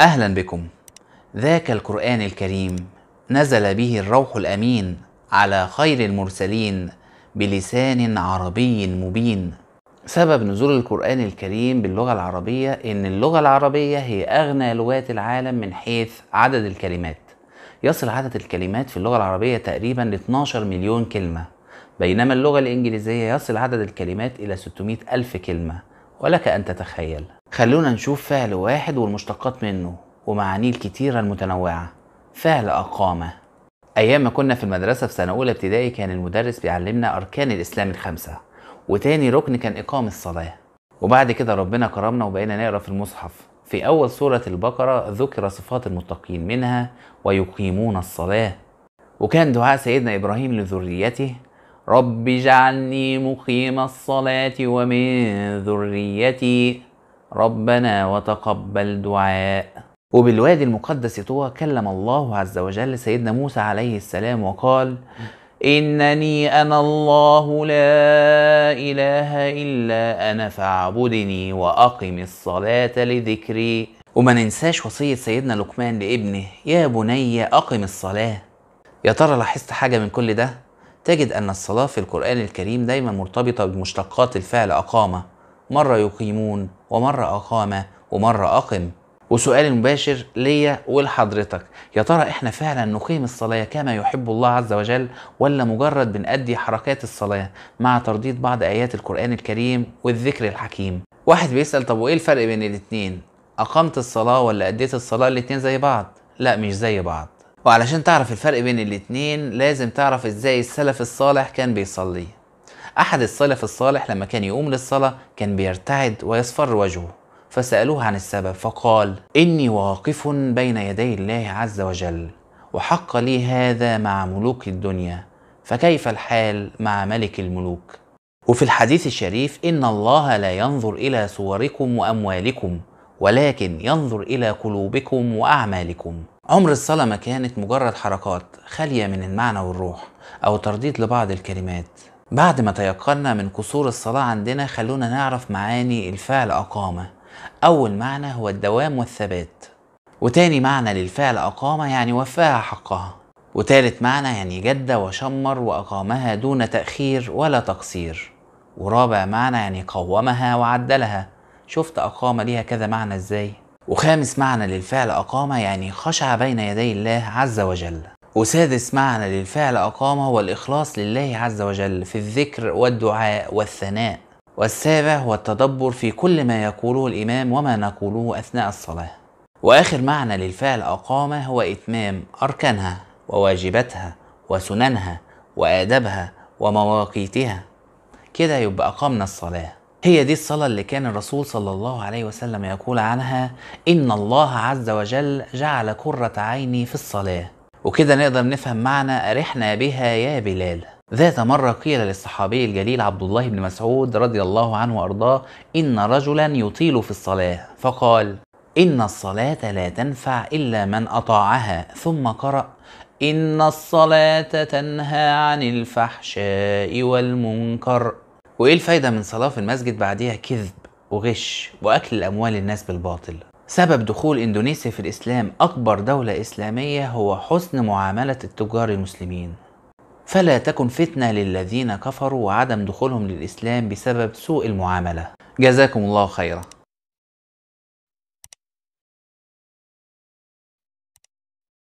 أهلا بكم ذاك القرآن الكريم نزل به الروح الأمين على خير المرسلين بلسان عربي مبين سبب نزول القرآن الكريم باللغة العربية إن اللغة العربية هي أغنى لغات العالم من حيث عدد الكلمات يصل عدد الكلمات في اللغة العربية تقريبا ل 12 مليون كلمة بينما اللغة الإنجليزية يصل عدد الكلمات إلى 600 ألف كلمة ولك أن تتخيل خلونا نشوف فعل واحد والمشتقات منه ومعانيه الكتيرة المتنوعة فعل أقامة أيام ما كنا في المدرسة في سنة أولى ابتدائي كان المدرس بيعلمنا أركان الإسلام الخمسة وتاني ركن كان إقام الصلاة وبعد كده ربنا كرمنا وبقينا نقرا في المصحف في أول سورة البقرة ذكر صفات المتقين منها ويقيمون الصلاة وكان دعاء سيدنا إبراهيم لذريته رب اجعلني مقيم الصلاة ومن ذريتي ربنا وتقبل دعاء وبالوادي المقدس طوى كلم الله عز وجل سيدنا موسى عليه السلام وقال إنني أنا الله لا إله إلا أنا فاعبدني وأقم الصلاة لذكري وما ننساش وصية سيدنا لقمان لابنه يا بني أقم الصلاة يا ترى لاحظت حاجة من كل ده؟ تجد أن الصلاة في القرآن الكريم دايما مرتبطة بمشتقات الفعل أقامة مرة يقيمون ومرة أقام ومرة أقم وسؤال المباشر ليا ولحضرتك يا ترى احنا فعلا نقيم الصلاة كما يحب الله عز وجل ولا مجرد بنأدي حركات الصلاة مع ترديد بعض آيات القرآن الكريم والذكر الحكيم واحد بيسأل طب وايه الفرق بين الاتنين أقمت الصلاة ولا أديت الصلاة الاتنين زي بعض لا مش زي بعض وعلشان تعرف الفرق بين الاتنين لازم تعرف ازاي السلف الصالح كان بيصلي أحد السلف الصالح لما كان يقوم للصلاة كان بيرتعد ويصفر وجهه فسألوه عن السبب فقال إني واقف بين يدي الله عز وجل وحق لي هذا مع ملوك الدنيا فكيف الحال مع ملك الملوك وفي الحديث الشريف إن الله لا ينظر إلى صوركم وأموالكم ولكن ينظر إلى قلوبكم وأعمالكم عمر الصلاة ما كانت مجرد حركات خالية من المعنى والروح أو ترديد لبعض الكلمات بعد ما تيقنا من قصور الصلاة عندنا خلونا نعرف معاني الفعل أقامة أول معنى هو الدوام والثبات وتاني معنى للفعل أقامة يعني وفاها حقها وتالت معنى يعني جد وشمر وأقامها دون تأخير ولا تقصير ورابع معنى يعني قومها وعدلها شفت أقامة ليها كذا معنى إزاي وخامس معنى للفعل أقامة يعني خشع بين يدي الله عز وجل وسادس معنى للفعل أقامة هو الإخلاص لله عز وجل في الذكر والدعاء والثناء والسابع هو التدبر في كل ما يقوله الإمام وما نقوله أثناء الصلاة وآخر معنى للفعل أقامة هو إتمام أركانها وواجباتها وسننها وآدابها ومواقيتها كده يبقى أقامنا الصلاة هي دي الصلاة اللي كان الرسول صلى الله عليه وسلم يقول عنها إن الله عز وجل جعل كرة عيني في الصلاة وكده نقدر نفهم معنى أرحنا بها يا بلال ذات مرة قيل للصحابي الجليل عبد الله بن مسعود رضي الله عنه وأرضاه إن رجلا يطيل في الصلاة فقال إن الصلاة لا تنفع إلا من أطاعها ثم قرأ إن الصلاة تنهى عن الفحشاء والمنكر وإيه الفايدة من صلاة في المسجد بعديها كذب وغش وأكل أموال الناس بالباطل سبب دخول اندونيسيا في الاسلام اكبر دولة اسلامية هو حسن معاملة التجار المسلمين فلا تكن فتنة للذين كفروا وعدم دخولهم للاسلام بسبب سوء المعاملة جزاكم الله خيرا